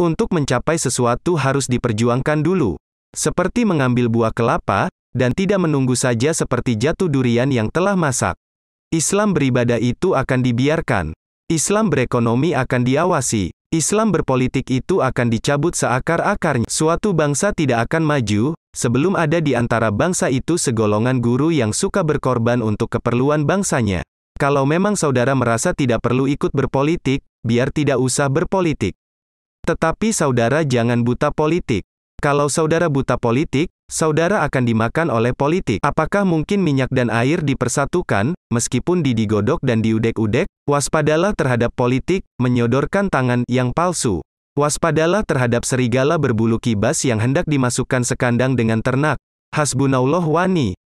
Untuk mencapai sesuatu harus diperjuangkan dulu. Seperti mengambil buah kelapa, dan tidak menunggu saja seperti jatuh durian yang telah masak. Islam beribadah itu akan dibiarkan. Islam berekonomi akan diawasi. Islam berpolitik itu akan dicabut seakar-akarnya. Suatu bangsa tidak akan maju, sebelum ada di antara bangsa itu segolongan guru yang suka berkorban untuk keperluan bangsanya. Kalau memang saudara merasa tidak perlu ikut berpolitik, biar tidak usah berpolitik. Tetapi saudara jangan buta politik. Kalau saudara buta politik, saudara akan dimakan oleh politik. Apakah mungkin minyak dan air dipersatukan, meskipun didigodok dan diudek-udek? Waspadalah terhadap politik, menyodorkan tangan yang palsu. Waspadalah terhadap serigala berbulu kibas yang hendak dimasukkan sekandang dengan ternak. Hasbunallah wani.